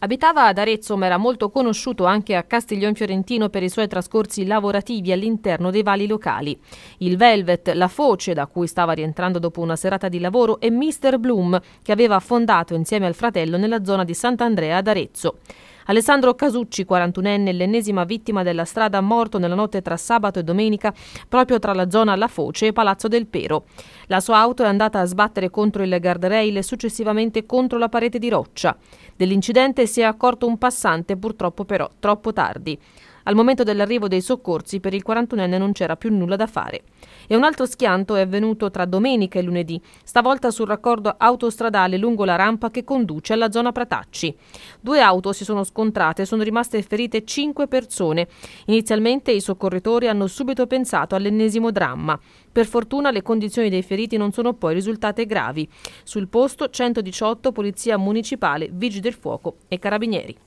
Abitava ad Arezzo ma era molto conosciuto anche a Castiglione Fiorentino per i suoi trascorsi lavorativi all'interno dei vali locali. Il Velvet, la Foce, da cui stava rientrando dopo una serata di lavoro, e Mr. Bloom, che aveva fondato insieme al fratello nella zona di Sant'Andrea ad Arezzo. Alessandro Casucci, 41enne, l'ennesima vittima della strada, morto nella notte tra sabato e domenica proprio tra la zona La Foce e Palazzo del Pero. La sua auto è andata a sbattere contro il guardrail e successivamente contro la parete di roccia. Dell'incidente si è accorto un passante, purtroppo però troppo tardi. Al momento dell'arrivo dei soccorsi per il 41enne non c'era più nulla da fare. E un altro schianto è avvenuto tra domenica e lunedì, stavolta sul raccordo autostradale lungo la rampa che conduce alla zona Pratacci. Due auto si sono scontrate e sono rimaste ferite cinque persone. Inizialmente i soccorritori hanno subito pensato all'ennesimo dramma. Per fortuna le condizioni dei feriti non sono poi risultate gravi. Sul posto 118 Polizia Municipale, Vigili del Fuoco e Carabinieri.